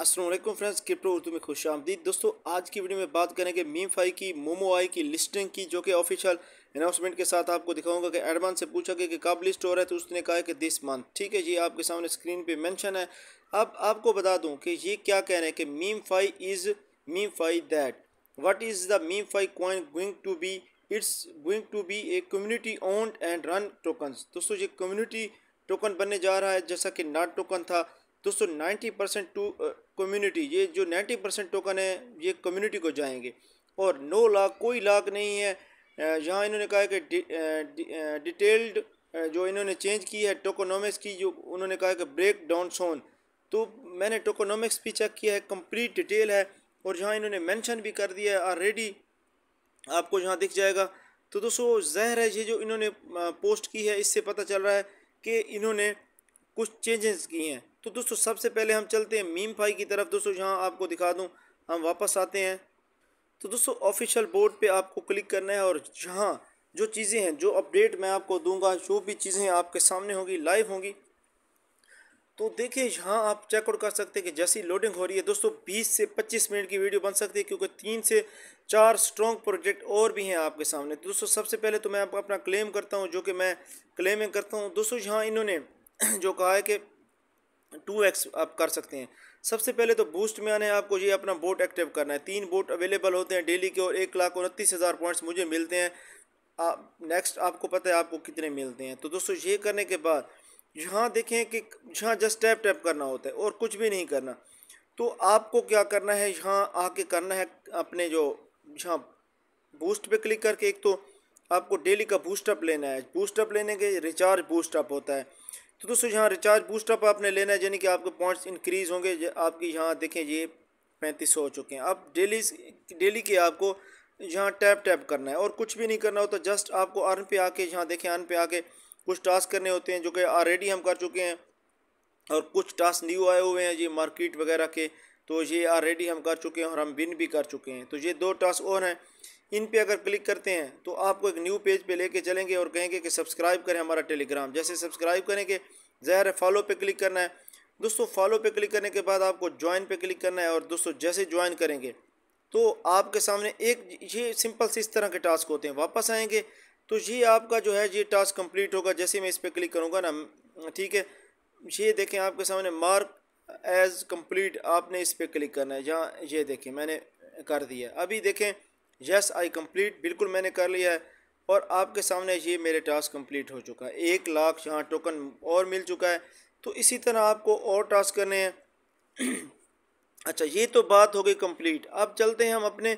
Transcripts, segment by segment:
Aslam friends crypto Urdu में खुश आमदी दोस्तों आज की वीडियो में बात करेंगे मीम फाई की मोमो आई की लिस्टिंग की जो कि ऑफिशियल अनाउंसमेंट के साथ आपको दिखाऊंगा कि एडवान से पूछा गया कि कब लिस्ट हो रहा है तो उसने कहा है कि दिस मंथ ठीक है ये आपके सामने स्क्रीन पे मेंशन है अब आपको बता दूँ कि ये क्या कह रहे हैं कि MemeFi is MemeFi that what is the MemeFi coin going to be it's going to be a community owned and run token दोस्तों ये कम्युनिटी टोकन बनने जा रहा है जैसा कि नाट टोकन था दोस्तों नाइन्टी परसेंट टू कम्यूनिटी ये जो नाइन्टी परसेंट टोकन है ये कम्युनिटी को जाएंगे और नौ लाख कोई लाख नहीं है यहाँ इन्होंने कहा है कि डिटेल्ड जो इन्होंने चेंज की है टोकोनॉमिक्स की जो उन्होंने कहा है कि ब्रेक डाउन सोन तो मैंने टोकोनॉमिक्स भी चेक किया है कम्प्लीट डिटेल है और यहाँ इन्होंने मैंशन भी कर दिया है ऑलरेडी आपको यहाँ दिख जाएगा तो दोस्तों जहर है ये जो इन्होंने पोस्ट की है इससे पता चल रहा है कि इन्होंने कुछ चेंजेस की हैं तो दोस्तों सबसे पहले हम चलते हैं मीम फाई की तरफ दोस्तों यहाँ आपको दिखा दूँ हम वापस आते हैं तो दोस्तों ऑफिशियल बोर्ड पर आपको क्लिक करना है और जहाँ जो चीज़ें हैं जो अपडेट मैं आपको दूंगा जो भी चीज़ें आपके सामने होंगी लाइव होंगी तो देखिए यहाँ आप चेकआउट कर सकते हैं कि जैसी लोडिंग हो रही है दोस्तों 20 से 25 मिनट की वीडियो बन सकती है क्योंकि तीन से चार स्ट्रॉन्ग प्रोजेक्ट और भी हैं आपके सामने तो दोस्तों सबसे पहले तो मैं आपको अपना क्लेम करता हूँ जो कि मैं क्लेमिंग करता हूँ दोस्तों यहाँ इन्होंने जो कहा है कि टू एक्स आप कर सकते हैं सबसे पहले तो बूस्ट में आने आपको ये अपना बोट एक्टिव करना है तीन बोट अवेलेबल होते हैं डेली के और एक लाख उनतीस हज़ार पॉइंट्स मुझे मिलते हैं आप नेक्स्ट आपको पता है आपको कितने मिलते हैं तो दोस्तों ये करने के बाद यहाँ देखें कि यहाँ जस्ट टैप टैप करना होता है और कुछ भी नहीं करना तो आपको क्या करना है यहाँ आके करना है अपने जो यहाँ बूस्ट पे क्लिक करके एक तो आपको डेली का बूस्टअप लेना है बूस्टअप लेने के रिचार्ज बूस्टअप होता है तो दोस्तों यहाँ रिचार्ज बूस्टअप आपने लेना है यानी कि आपके पॉइंट्स इंक्रीज़ होंगे आपकी यहाँ देखें ये पैंतीस सौ हो चुके हैं अब डेली डेली के आपको यहाँ टैप टैप करना है और कुछ भी नहीं करना होता जस्ट आपको अर्न पे आके यहाँ देखें अर्न पे आके कुछ टास्क करने होते हैं जो कि ऑलरेडी हम कर चुके हैं और कुछ टास्क न्यू आए हुए हैं ये मार्केट वगैरह के तो ये ऑलरेडी हम कर चुके हैं और हम विन भी कर चुके हैं तो ये दो टास्क और हैं इन पे अगर क्लिक करते हैं तो आपको एक न्यू पेज पे लेके चलेंगे और कहेंगे कि सब्सक्राइब करें हमारा टेलीग्राम जैसे सब्सक्राइब करेंगे ज़ाहिर है फॉलो पे क्लिक करना है दोस्तों फॉलो पे क्लिक करने के बाद आपको ज्वाइन पे क्लिक करना है और दोस्तों जैसे ज्वाइन करेंगे तो आपके सामने एक ये सिंपल से इस तरह के टास्क होते हैं वापस आएंगे तो ये आपका जो है ये टास्क कम्प्लीट होगा जैसे मैं इस पर क्लिक करूँगा ना ठीक है ये देखें आपके सामने मार्क एज़ कम्प्लीट आपने इस पर क्लिक करना है जहाँ ये देखें मैंने कर दिया अभी देखें यस आई कंप्लीट बिल्कुल मैंने कर लिया है और आपके सामने ये मेरे टास्क कंप्लीट हो चुका है एक लाख यहाँ टोकन और मिल चुका है तो इसी तरह आपको और टास्क करने हैं अच्छा ये तो बात हो गई कंप्लीट अब चलते हैं हम अपने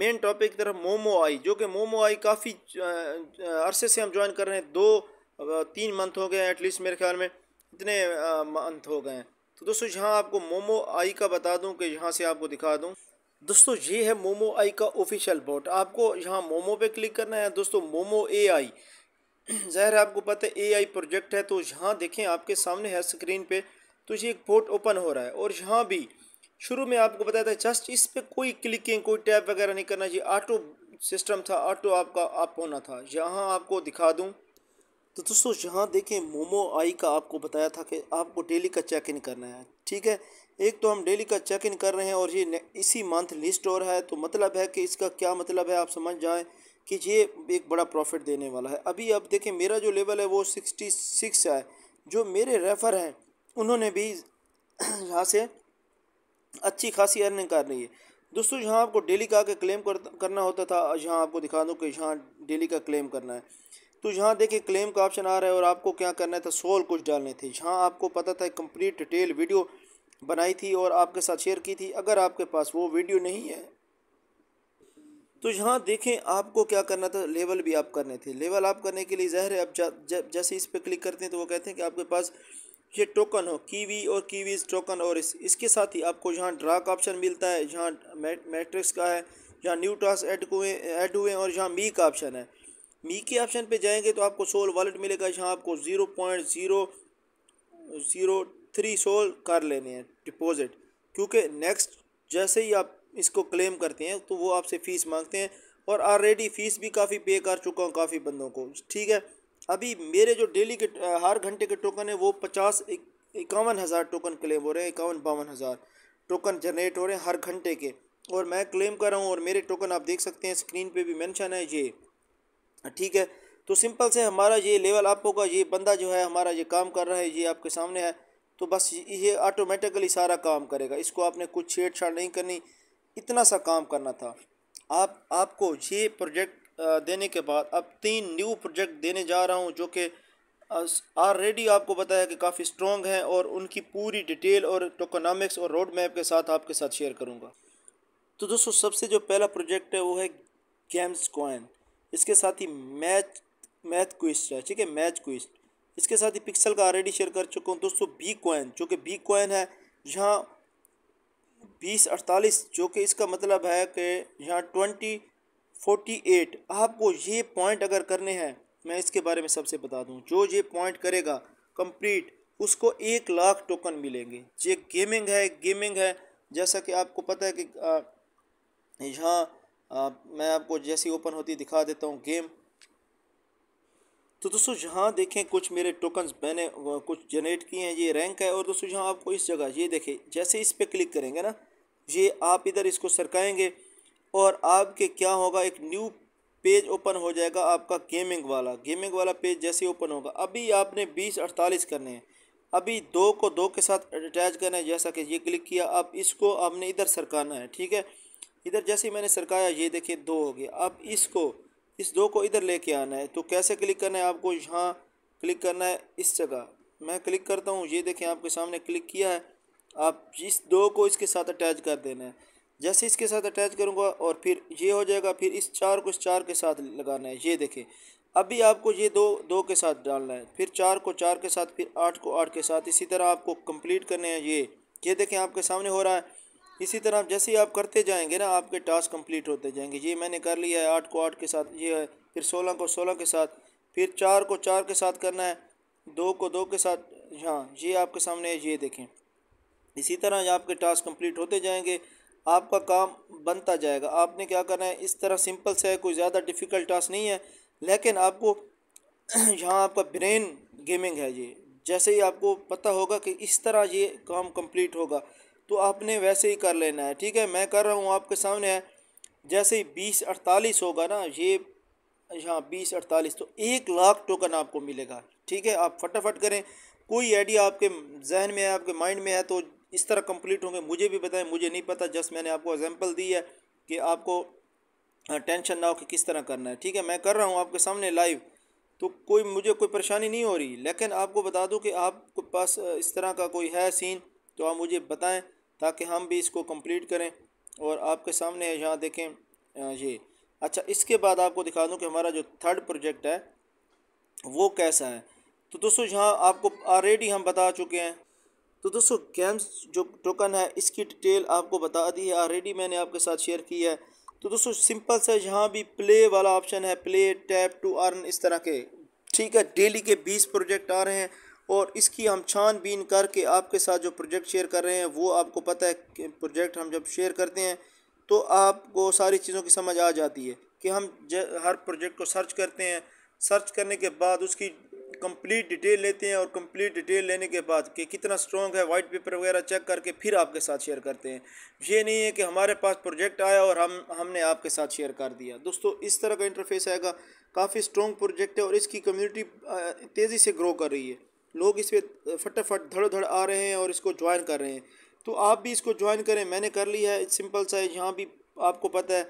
मेन टॉपिक की तरफ मोमो आई जो कि मोमो आई काफ़ी अरसे से हम ज्वाइन कर रहे हैं दो तीन मंथ हो गए हैं एटलीस्ट मेरे ख्याल में इतने मंथ हो गए हैं तो दोस्तों यहाँ आपको मोमो आई का बता दूँ कि यहाँ से आपको दिखा दूँ दोस्तों ये है मोमो आई का ऑफिशियल बोर्ड आपको यहाँ मोमो पे क्लिक करना है दोस्तों मोमो ए आई ज़ाहिर आपको पता है ए आई प्रोजेक्ट है तो यहाँ देखें आपके सामने है स्क्रीन पे तो ये एक बोर्ड ओपन हो रहा है और यहाँ भी शुरू में आपको बताया था जस्ट इस पर कोई क्लिकिंग कोई टैप वगैरह नहीं करना ये ऑटो सिस्टम था ऑटो आपका आप होना था यहाँ आपको दिखा दूँ तो दोस्तों यहाँ देखें मोमो आई का आपको बताया था कि आपको डेली का चेक इन करना है ठीक है एक तो हम डेली का चेक इन कर रहे हैं और ये इसी मंथ लिस्ट और है तो मतलब है कि इसका क्या मतलब है आप समझ जाएँ कि ये एक बड़ा प्रॉफिट देने वाला है अभी आप देखें मेरा जो लेवल है वो सिक्सटी सिक्स है जो मेरे रेफ़र हैं उन्होंने भी यहाँ से अच्छी खासी अर्निंग कर रही है दोस्तों यहाँ आपको डेली का आके क्लेम कर, करना होता था यहाँ आपको दिखा दूँ कि यहाँ डेली का क्लेम करना है तो यहाँ देखिए क्लेम का ऑप्शन आ रहा है और आपको क्या करना था सोल कुछ डालने थे यहाँ आपको पता था कंप्लीट डिटेल वीडियो बनाई थी और आपके साथ शेयर की थी अगर आपके पास वो वीडियो नहीं है तो यहाँ देखें आपको क्या करना था लेवल भी आप करने थे लेवल आप करने के लिए ज़ाहिर है आप जैसे इस पर क्लिक करते हैं तो वो कहते हैं कि आपके पास ये टोकन हो कीवी और कीवीज टोकन और इस इसके साथ ही आपको जहाँ ड्रा का ऑप्शन मिलता है जहाँ मैट्रिक्स का है जहाँ न्यू टास्क ऐड हुए ऐड हुए और जहाँ मी का ऑप्शन है मी के ऑप्शन पे जाएंगे तो आपको सोल वॉलेट मिलेगा जहाँ आपको zero point zero zero three सौ कर लेने हैं डिपॉज़िट क्योंकि नेक्स्ट जैसे ही आप इसको क्लेम करते हैं तो वो आपसे फ़ीस मांगते हैं और ऑलरेडी फ़ीस भी काफ़ी पे कर चुका हूँ काफ़ी बंदों को ठीक है अभी मेरे जो डेली के हर घंटे के टोकन है वो पचास इक्यावन हज़ार टोकन क्लेम हो रहे हैं इक्यावन बावन हज़ार टोकन जनरेट हो रहे हैं हर घंटे के और मैं क्लेम कर रहा हूँ और मेरे टोकन आप देख सकते हैं स्क्रीन पे भी मेंशन है ये ठीक है तो सिंपल से हमारा ये लेवल आप होगा ये बंदा जो है हमारा ये काम कर रहा है ये आपके सामने है तो बस ये ऑटोमेटिकली सारा काम करेगा इसको आपने कुछ छेड़छाड़ नहीं करनी इतना सा काम करना था आप आपको ये प्रोजेक्ट देने के बाद अब तीन न्यू प्रोजेक्ट देने जा रहा हूँ जो कि ऑलरेडी आपको बताया कि काफ़ी स्ट्रॉन्ग हैं और उनकी पूरी डिटेल और टोकोनॉमिक्स और रोड मैप के साथ आपके साथ शेयर करूँगा तो दोस्तों सबसे जो पहला प्रोजेक्ट है वो है गेम्स कॉइन इसके साथ ही मैच मैथ क्विस्ट है ठीक है मैच क्विस्ट इसके साथ ही पिक्सल का ऑलरेडी शेयर कर चुका हूँ दोस्तों बी कॉइन जो कि बी कॉइन है यहाँ बीस अड़तालीस जो कि इसका मतलब है कि यहाँ ट्वेंटी फोर्टी एट आपको ये पॉइंट अगर करने हैं मैं इसके बारे में सबसे बता दूँ जो ये पॉइंट करेगा कंप्लीट उसको एक लाख टोकन मिलेंगे ये गेमिंग है गेमिंग है जैसा कि आपको पता है कि यहाँ मैं आपको जैसी ओपन होती दिखा देता हूँ गेम तो दोस्तों जहाँ देखें कुछ मेरे टोकन्स मैंने कुछ जनरेट किए हैं ये रैंक है और दोस्तों जहाँ आपको इस जगह ये देखें जैसे इस पर क्लिक करेंगे ना ये आप इधर इसको सरकाएंगे और आपके क्या होगा एक न्यू पेज ओपन हो जाएगा आपका गेमिंग वाला गेमिंग वाला पेज जैसे ओपन होगा अभी आपने बीस अड़तालीस करने हैं अभी दो को दो के साथ अटैच करना है जैसा कि ये क्लिक किया अब इसको आपने इधर सरकाना है ठीक है इधर जैसे मैंने सरकाया ये देखिए दो हो गया अब इसको इस दो को इधर लेके आना है तो कैसे क्लिक करना है आपको यहाँ क्लिक करना है इस जगह मैं क्लिक करता हूँ ये देखें आपके सामने क्लिक किया है आप इस दो को इसके साथ अटैच कर देना है जैसे इसके साथ अटैच करूँगा और फिर ये हो जाएगा फिर इस चार को इस चार के साथ लगाना है ये देखें अभी आपको ये दो दो के साथ डालना है फिर चार को चार के साथ फिर आठ को आठ के साथ इसी तरह आपको कंप्लीट करने हैं ये ये देखें आपके सामने हो रहा है इसी तरह जैसे ही आप करते जाएंगे ना आपके टास्क कंप्लीट होते जाएंगे ये मैंने कर लिया है आठ को आठ के साथ ये है फिर सोलह को सोलह के साथ फिर चार को चार के साथ करना है दो को दो के साथ हाँ ये आपके सामने ये देखें इसी तरह आपके टास्क कंप्लीट होते जाएंगे आपका काम बनता जाएगा आपने क्या करना है इस तरह सिंपल से है कोई ज़्यादा डिफ़िकल्ट टास्क नहीं है लेकिन आपको यहाँ आपका ब्रेन गेमिंग है ये जैसे ही आपको पता होगा कि इस तरह ये काम कंप्लीट होगा तो आपने वैसे ही कर लेना है ठीक है मैं कर रहा हूँ आपके सामने है जैसे ही बीस अड़तालीस होगा ना ये हाँ बीस अड़तालीस तो एक लाख टोकन आपको मिलेगा ठीक है आप फटाफट करें कोई आइडिया आपके जहन में है आपके माइंड में है तो इस तरह कंप्लीट होंगे मुझे भी बताएं मुझे नहीं पता जस्ट मैंने आपको एग्जांपल दी है कि आपको टेंशन हाँ, ना हो कि किस तरह करना है ठीक है मैं कर रहा हूँ आपके सामने लाइव तो कोई मुझे कोई परेशानी नहीं हो रही लेकिन आपको बता दूँ कि आपके पास इस तरह का कोई है सीन तो आप मुझे बताएँ ताकि हम भी इसको कंप्लीट करें और आपके सामने है यहाँ देखें ये अच्छा इसके बाद आपको दिखा दूँ कि हमारा जो थर्ड प्रोजेक्ट है वो कैसा है तो दोस्तों यहाँ आपको ऑलरेडी हम बता चुके हैं तो दोस्तों गेम्स जो टोकन है इसकी डिटेल आपको बता दी है ऑलरेडी मैंने आपके साथ शेयर की है तो दोस्तों सिंपल सा यहाँ भी प्ले वाला ऑप्शन है प्ले टैप टू अर्न इस तरह के ठीक है डेली के बीस प्रोजेक्ट आ रहे हैं और इसकी हम छानबीन करके आपके साथ जो प्रोजेक्ट शेयर कर रहे हैं वो आपको पता है कि प्रोजेक्ट हम जब शेयर करते हैं तो आपको सारी चीज़ों की समझ आ जाती है कि हम हर प्रोजेक्ट को सर्च करते हैं सर्च करने के बाद उसकी कंप्लीट डिटेल लेते हैं और कंप्लीट डिटेल लेने के बाद कि कितना स्ट्रॉन्ग है वाइट पेपर वगैरह चेक करके फिर आपके साथ शेयर करते हैं ये नहीं है कि हमारे पास प्रोजेक्ट आया और हम हमने आपके साथ शेयर कर दिया दोस्तों इस तरह का इंटरफेस आएगा काफ़ी स्ट्रॉन्ग प्रोजेक्ट है और इसकी कम्यूनिटी तेज़ी से ग्रो कर रही है लोग इस पर फटाफट धड़ धड़ आ रहे हैं और इसको ज्वाइन कर रहे हैं तो आप भी इसको ज्वाइन करें मैंने कर लिया है सिंपल सा है यहाँ भी आपको पता है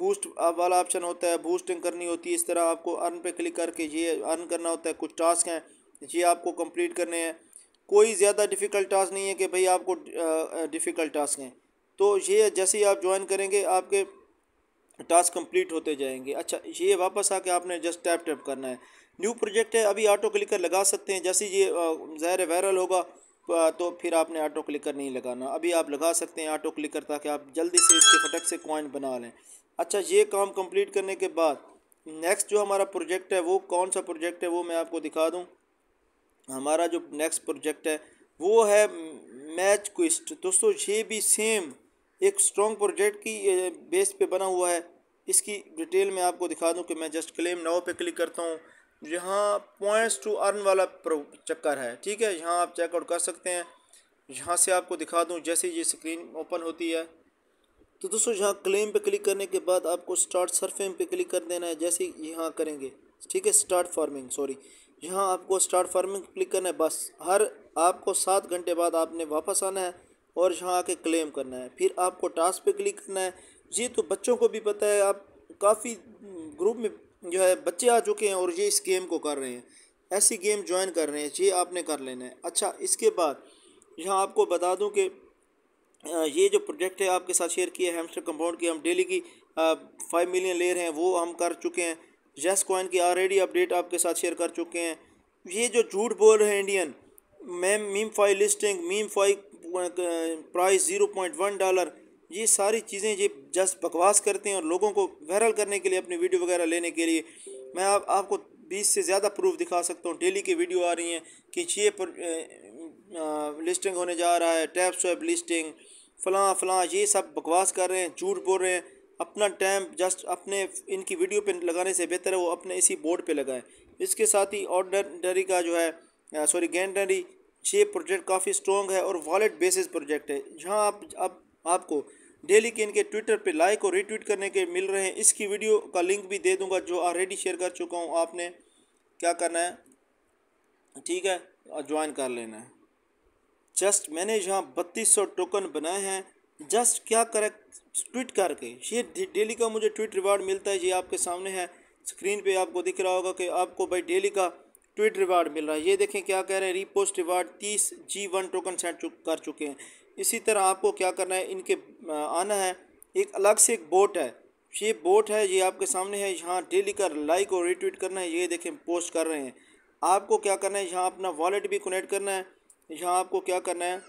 बूस्ट वाला ऑप्शन होता है बूस्टिंग करनी होती है इस तरह आपको अर्न पे क्लिक करके ये अर्न करना होता है कुछ टास्क हैं ये आपको कंप्लीट करने हैं कोई ज़्यादा डिफ़िकल्ट टास्क नहीं है कि भाई आपको डिफ़िकल्ट टास्क हैं तो ये जैसे ही आप ज्वाइन करेंगे आपके टास्क कंप्लीट होते जाएंगे अच्छा ये वापस आके आपने जस्ट टैप टैप करना है न्यू प्रोजेक्ट है अभी ऑटो क्लिकर लगा सकते हैं जैसे ये ज़ाहिर वायरल होगा तो फिर आपने ऑटो क्लिकर नहीं लगाना अभी आप लगा सकते हैं ऑटो क्लिकर ताकि आप जल्दी से इसके फटक से कॉइन बना लें अच्छा ये काम कंप्लीट करने के बाद नेक्स्ट जो हमारा प्रोजेक्ट है वो कौन सा प्रोजेक्ट है वो मैं आपको दिखा दूँ हमारा जो नेक्स्ट प्रोजेक्ट है वो है मैच क्विस्ट दोस्तों ये भी सेम एक स्ट्रॉन्ग प्रोजेक्ट की बेस पर बना हुआ है इसकी डिटेल में आपको दिखा दूँ कि मैं जस्ट क्लेम नाव पर क्लिक करता हूँ यहाँ पॉइंट्स टू अर्न वाला चक्कर है ठीक है यहाँ आप चेकआउट कर सकते हैं यहाँ से आपको दिखा दूँ जैसे ये स्क्रीन ओपन होती है तो दोस्तों यहाँ क्लेम पे क्लिक करने के बाद आपको स्टार्ट सर्फिंग पे क्लिक कर देना है जैसे यहाँ करेंगे ठीक है स्टार्ट फार्मिंग सॉरी यहाँ आपको स्टार्ट फार्मिंग क्लिक करना है बस हर आपको सात घंटे बाद आपने वापस आना है और यहाँ आके क्लेम करना है फिर आपको टास्क पे क्लिक करना है ये तो बच्चों को भी पता है आप काफ़ी ग्रुप में जो है बच्चे आ चुके हैं और ये इस गेम को कर रहे हैं ऐसी गेम ज्वाइन कर रहे हैं ये आपने कर लेना है अच्छा इसके बाद यहाँ आपको बता दूँ कि ये जो प्रोजेक्ट है आपके साथ शेयर किया है हेमस्टर कंपाउंड की हम डेली की फाइव मिलियन ले रहे हैं वो हम कर चुके हैं जेस कॉइन की ऑलरेडी अपडेट आपके साथ शेयर कर चुके हैं ये जो झूठ बोल रहे हैं Indian ma'am MemeFi listing MemeFi price zero point one dollar ये सारी चीज़ें ये जस्ट बकवास करते हैं और लोगों को वायरल करने के लिए अपनी वीडियो वगैरह लेने के लिए मैं आप आपको बीस से ज़्यादा प्रूफ दिखा सकता हूँ डेली की वीडियो आ रही हैं कि ये पर, लिस्टिंग होने जा रहा है टैप स्वैप लिस्टिंग फलां फलां ये सब बकवास कर रहे हैं झूठ बोल रहे हैं अपना टाइम जस्ट अपने इनकी वीडियो पे लगाने से बेहतर है वो अपने इसी बोर्ड पे लगाएं इसके साथ ही ऑर्डनरी का जो है सॉरी गेंडरी छः प्रोजेक्ट काफ़ी स्ट्रॉन्ग है और वॉलेट बेसिस प्रोजेक्ट है जहाँ आप आप आपको डेली के इनके ट्विटर पे लाइक और रीट्वीट करने के मिल रहे हैं इसकी वीडियो का लिंक भी दे दूंगा जो ऑलरेडी शेयर कर चुका हूँ आपने क्या करना है ठीक है ज्वाइन कर लेना है जस्ट मैंने यहाँ बत्तीस सौ टोकन बनाए हैं जस्ट क्या करें ट्वीट करके ये डेली का मुझे ट्वीट रिवार्ड मिलता है ये आपके सामने है स्क्रीन पे आपको दिख रहा होगा कि आपको भाई डेली का ट्वीट रिवार्ड मिल रहा है ये देखें क्या कह रहे हैं रीपोस्ट रिवार्ड तीस जी वन टोकन सेंड चुक कर चुके हैं इसी तरह आपको क्या करना है इनके आना है एक अलग से एक बोट है ये बोट है ये आपके सामने है यहाँ डेली कर लाइक और रीट्वीट करना है ये देखें पोस्ट कर रहे हैं आपको क्या करना है यहाँ अपना वॉलेट भी कनेक्ट करना है यहाँ आपको क्या करना है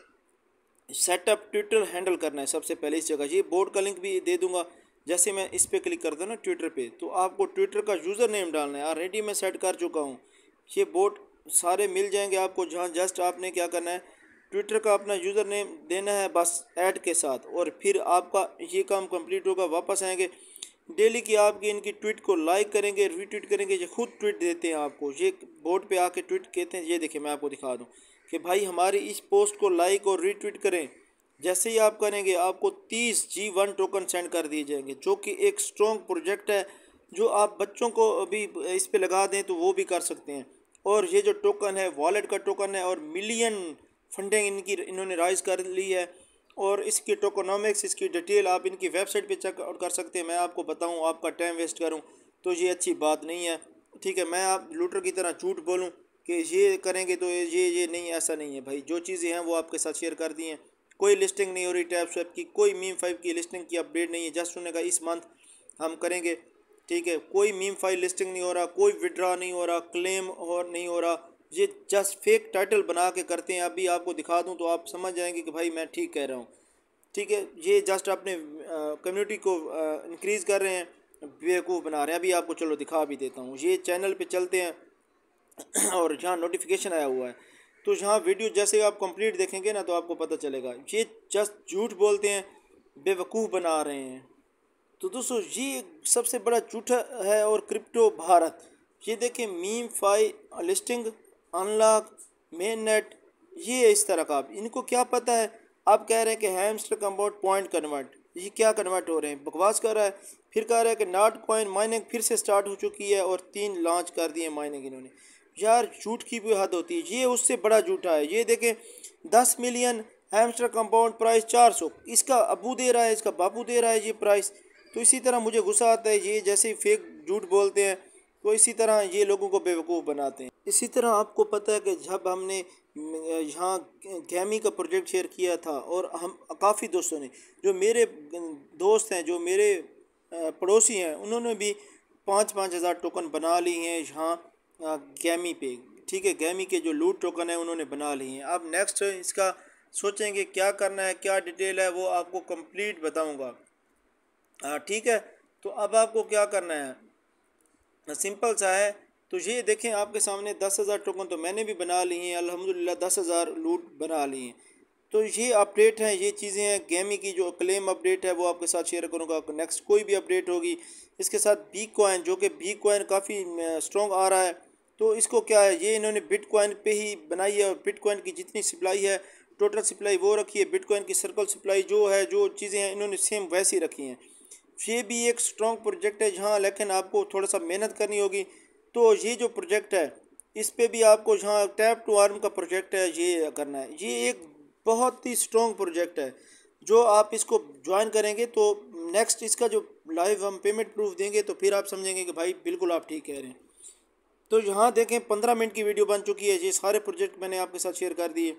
सेटअप ट्विटर हैंडल करना है सबसे पहले इस जगह ये बोर्ड का लिंक भी दे दूंगा जैसे मैं इस पर क्लिक करता हूँ ना ट्विटर पे तो आपको ट्विटर का यूज़र नेम डालना है ऑलरेडी मैं सेट कर चुका हूँ ये बोट सारे मिल जाएंगे आपको जहाँ जस्ट आपने क्या करना है ट्विटर का अपना यूज़र नेम देना है बस ऐड के साथ और फिर आपका ये काम कंप्लीट होगा वापस आएंगे डेली की आपकी इनकी ट्वीट को लाइक करेंगे रीट्वीट करेंगे ये खुद ट्वीट देते हैं आपको ये बोर्ड पे आके ट्वीट कहते हैं ये देखिए मैं आपको दिखा दूँ कि भाई हमारी इस पोस्ट को लाइक और रीट्वीट करें जैसे ही आप करेंगे आपको तीस जी वन टोकन सेंड कर दिए जाएंगे जो कि एक स्ट्रॉन्ग प्रोजेक्ट है जो आप बच्चों को अभी इस पर लगा दें तो वो भी कर सकते हैं और ये जो टोकन है वॉलेट का टोकन है और मिलियन फंडिंग इनकी इन्होंने राइज कर ली है और इसकी टोकोनॉमिक्स इसकी डिटेल आप इनकी वेबसाइट पे चेक आउट कर सकते हैं मैं आपको बताऊं आपका टाइम वेस्ट करूं तो ये अच्छी बात नहीं है ठीक है मैं आप लूटर की तरह झूठ बोलूं कि ये करेंगे तो ये ये नहीं ऐसा नहीं है भाई जो चीज़ें हैं वो आपके साथ शेयर कर दी हैं कोई लिस्टिंग नहीं हो रही टैप स्वैप की कोई मीम फाइव की लिस्टिंग की अपडेट नहीं है जस्ट उन्होंने कहा इस मंथ हम करेंगे ठीक है कोई मीम फाइल लिस्टिंग नहीं हो रहा कोई विड्रा नहीं हो रहा क्लेम और नहीं हो रहा ये जस्ट फेक टाइटल बना के करते हैं अभी आपको दिखा दूँ तो आप समझ जाएंगे कि भाई मैं ठीक कह रहा हूँ ठीक है ये जस्ट अपने कम्युनिटी को इंक्रीज़ कर रहे हैं बेवकूफ़ बना रहे हैं अभी आपको चलो दिखा भी देता हूँ ये चैनल पे चलते हैं और जहाँ नोटिफिकेशन आया हुआ है तो जहाँ वीडियो जैसे आप कंप्लीट देखेंगे ना तो आपको पता चलेगा ये जस्ट झूठ बोलते हैं बेवकूफ़ बना रहे हैं तो दोस्तों ये सबसे बड़ा झूठा है और क्रिप्टो भारत ये देखें MemeFi listing unlock mainnet ये है इस तरह का आप इनको क्या पता है आप कह रहे हैं कि हैमस्टर कम्बोट पॉइंट कन्वर्ट ये क्या कन्वर्ट हो रहे हैं बकवास कर रहा है फिर कह रहा है कि नाट कॉइन माइनिंग फिर से स्टार्ट हो चुकी है और तीन लॉन्च कर दिए माइनिंग इन्होंने यार झूठ की भी हद होती है ये उससे बड़ा झूठा है ये देखें दस मिलियन हैमस्टर कंपाउंड प्राइस चार सौ इसका अबू दे रहा है इसका बापू दे रहा है ये प्राइस तो इसी तरह मुझे गुस्सा आता है ये जैसे ही फेक झूठ बोलते हैं तो इसी तरह ये लोगों को बेवकूफ़ बनाते हैं इसी तरह आपको पता है कि जब हमने यहाँ गैमी का प्रोजेक्ट शेयर किया था और हम काफ़ी दोस्तों ने जो मेरे दोस्त हैं जो मेरे पड़ोसी हैं उन्होंने भी पाँच पाँच हज़ार टोकन बना ली हैं यहाँ गैमी पे ठीक है गैमी के जो लूट टोकन है उन्होंने बना लिए हैं अब नेक्स्ट इसका सोचेंगे क्या करना है क्या डिटेल है वो आपको कंप्लीट बताऊंगा हाँ ठीक है तो अब आपको क्या करना है हाँ, सिंपल सा है तो ये देखें आपके सामने दस हज़ार टोकन तो मैंने भी बना ली हैं अल्हम्दुलिल्लाह दस हज़ार लूट बना ली हैं तो ये अपडेट हैं ये चीज़ें हैं गेमी की जो क्लेम अपडेट है वो आपके साथ शेयर करूँगा नेक्स्ट कोई भी अपडेट होगी इसके साथ बी कॉइन जो कि बी कॉइन काफ़ी स्ट्रॉन्ग आ रहा है तो इसको क्या है ये इन्होंने बिटकॉइन पे ही बनाई है और बिटकॉइन की जितनी सप्लाई है टोटल सप्लाई वो रखी है बिटकॉइन की सर्कल सप्लाई जो है जो चीज़ें हैं इन्होंने सेम वैसी रखी हैं ये भी एक स्ट्रॉन्ग प्रोजेक्ट है जहाँ लेकिन आपको थोड़ा सा मेहनत करनी होगी तो ये जो प्रोजेक्ट है इस पर भी आपको जहाँ टैप टू आर्म का प्रोजेक्ट है ये करना है ये एक बहुत ही स्ट्रॉन्ग प्रोजेक्ट है जो आप इसको ज्वाइन करेंगे तो नेक्स्ट इसका जो लाइव हम पेमेंट प्रूफ देंगे तो फिर आप समझेंगे कि भाई बिल्कुल आप ठीक कह रहे हैं तो यहाँ देखें पंद्रह मिनट की वीडियो बन चुकी है ये सारे प्रोजेक्ट मैंने आपके साथ शेयर कर दिए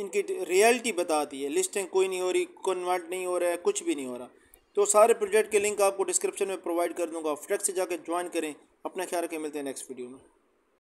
इनकी रियलिटी बता दी है लिस्टिंग कोई नहीं हो रही कन्वर्ट नहीं हो रहा है कुछ भी नहीं हो रहा तो सारे प्रोजेक्ट के लिंक आपको डिस्क्रिप्शन में प्रोवाइड कर दूंगा फटक से जाकर ज्वाइन करें अपना ख्याल रखें मिलते हैं नेक्स्ट वीडियो में